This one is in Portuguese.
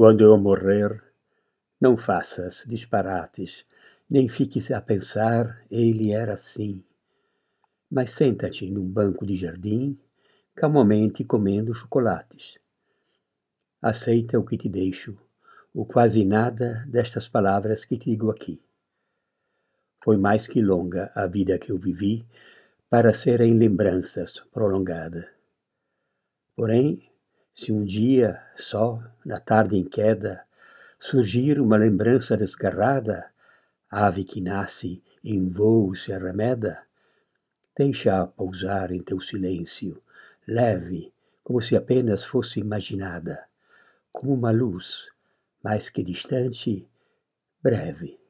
Quando eu morrer, não faças disparates, nem fiques a pensar ele era assim. Mas senta-te num banco de jardim, calmamente comendo chocolates. Aceita o que te deixo, o quase nada destas palavras que te digo aqui. Foi mais que longa a vida que eu vivi para ser em lembranças prolongada. Porém, se um dia, só na tarde em queda, surgir uma lembrança desgarrada, ave que nasce em vôo se arremeda, deixa-a pousar em teu silêncio, leve, como se apenas fosse imaginada, como uma luz, mais que distante, breve.